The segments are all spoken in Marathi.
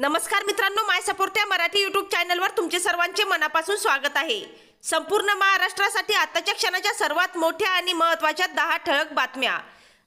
नमस्कार मित्रांनो माय सपोर्ट या मराठी युट्यूब चॅनलवर तुमचे सर्वांचे मनापासून स्वागत आहे संपूर्ण महाराष्ट्रासाठी आताच्या क्षणाच्या सर्वात मोठ्या आणि महत्त्वाच्या दहा ठळक बातम्या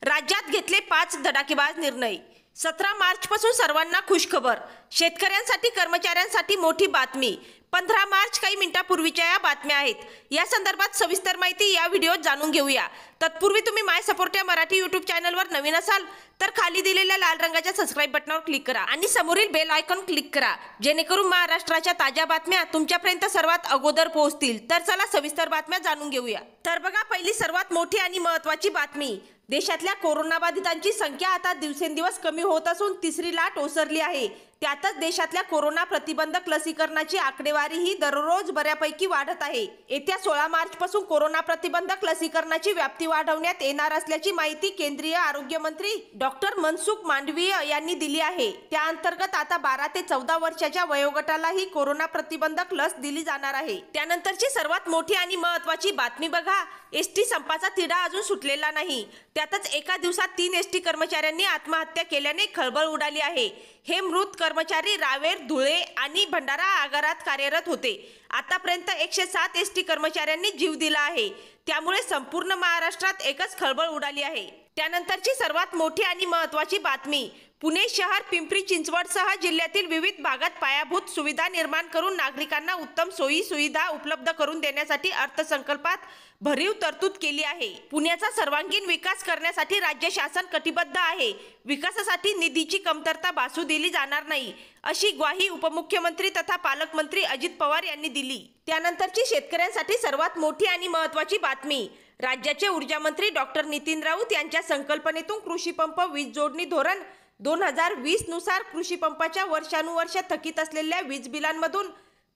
राज्यात घेतले पाच धडाकेबाज निर्णय सतरा मार्चपासून सर्वांना खुशखबर शेतकऱ्यांसाठी कर्मचाऱ्यांसाठी मोठी बातमी पंधरा मार्च काही मिनिटापूर्वीच्या या बातम्या आहेत या संदर्भात सविस्तर माहिती या व्हिडिओत जाणून घेऊया तत्पूर्वी तुम्ही माय सपोर्ट या मराठी युट्यूब चॅनलवर नवीन असाल तर खाली दिलेल्या लाल रंगाच्या सबस्क्राईब बटनावर क्लिक करा आणि समोरील बेल आयकॉन क्लिक करा जेणेकरून महाराष्ट्राच्या ताज्या बातम्या तुमच्यापर्यंत सर्वात अगोदर पोहोचतील तर चला सविस्तर बातम्या जाणून घेऊया तर बघा पहिली सर्वात मोठी आणि महत्वाची बातमी देशातल्या कोरोनाबाधितांची संख्या आता दिवसेंदिवस कमी होत असून तिसरी लाट ओसरली आहे त्यातच देशातल्या कोरोना प्रतिबंधक लसीकरणाची आकडेवारी ही दररोज बऱ्यापैकी वाढत आहे येत्या सोळा मार्च पासून कोरोना प्रतिबंधक लसीकरणाची व्याप्ती वाढवण्यात येणार असल्याची माहिती केंद्रीय आरोग्य मंत्री डॉक्टर मनसुख मांडवीय यांनी दिली आहे त्या अंतर्गत आता बारा ते चौदा वर्षाच्या वयोगटालाही कोरोना प्रतिबंधक लस दिली जाणार आहे त्यानंतरची सर्वात मोठी आणि महत्वाची बातमी बघा एस टी संपाचा तिढा अजून सुटलेला नाही त्यातच एका दिवसात तीन एस कर्मचाऱ्यांनी आत्महत्या केल्याने खळबळ उडाली आहे हे मृत कर्मचारी रावेर धुळे आणि भंडारा आगारात कार्य कार्यरत होते आतापर्यंत एकशे सात एस टी कर्मचाऱ्यांनी जीव दिला आहे त्यामुळे संपूर्ण महाराष्ट्रात एकच खळबळ उडाली आहे त्यानंतरची सर्वात मोठी आणि महत्त्वाची बातमी पुणे शहर पिंपरी चिंचवड चिंचवडसह जिल्ह्यातील विविध भागात पायाभूत सुविधा निर्माण करून नागरिकांना उत्तम सोयी सुविधा उपलब्ध करून देण्यासाठी अर्थसंकल्पात भरीव तरतूद केली आहे पुण्याचा सर्वांगीण विकास करण्यासाठी राज्य शासन कटिबद्ध आहे विकासासाठी निधीची कमतरता भासू दिली जाणार नाही अशी ग्वाही उपमुख्यमंत्री तथा पालकमंत्री अजित पवार यांनी दिली दिली त्यानंतरची शेतकऱ्यांसाठी सर्वात मोठी आणि महत्वाची बातमी राज्याचे ऊर्जा मंत्री डॉक्टर नितीन राऊत यांच्या संकल्पनेतून कृषी पंप वीज जोडणी धोरण दोन हजार वीस नुसार कृषीपंपाच्या वर्षानुवर्ष थकीत असलेल्या वीज बिलांमधून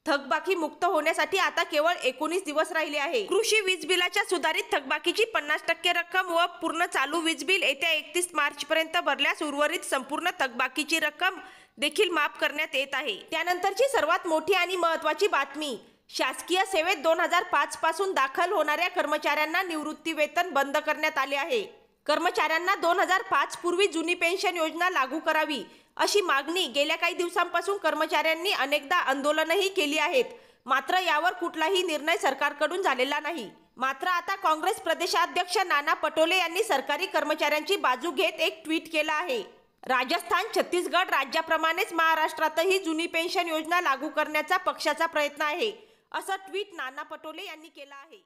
थकबाकी मुक्त होण्यासाठी आता केवळ एकोणीस दिवस राहिले आहे कृषी वीज बिलाच्या सुधारित थकबाकीची पन्नास टक्के रक्कम व पूर्ण चालू वीज बिल येत्या एकतीस मार्च पर्यंत भरल्यास उर्वरित संपूर्ण थकबाकीची रक्कम देखील माफ करण्यात येत आहे त्यानंतरची सर्वात मोठी आणि महत्वाची बातमी शासकीय सेवेत दोन हजार पाच पासून दाखल होणाऱ्या कर्मचाऱ्यांना निवृत्ती वेतन बंद करण्यात आले आहे कर्मचाऱ्यांना दोन हजार पाच पूर्वी जुनी पेन्शन योजना लागू करावी अशी मागणी गेल्या काही दिवसांपासून कर्मचाऱ्यांनी अनेकदा आंदोलनही केली आहेत मात्र यावर कुठलाही निर्णय सरकारकडून झालेला नाही मात्र आता काँग्रेस प्रदेशाध्यक्ष नाना पटोले यांनी सरकारी कर्मचाऱ्यांची बाजू घेत एक ट्विट केला आहे राजस्थान छत्तीसगड राज्याप्रमाणेच महाराष्ट्रातही जुनी पेन्शन योजना लागू करण्याचा पक्षाचा प्रयत्न आहे असं ट्विट नाना पटोले यांनी केलं आहे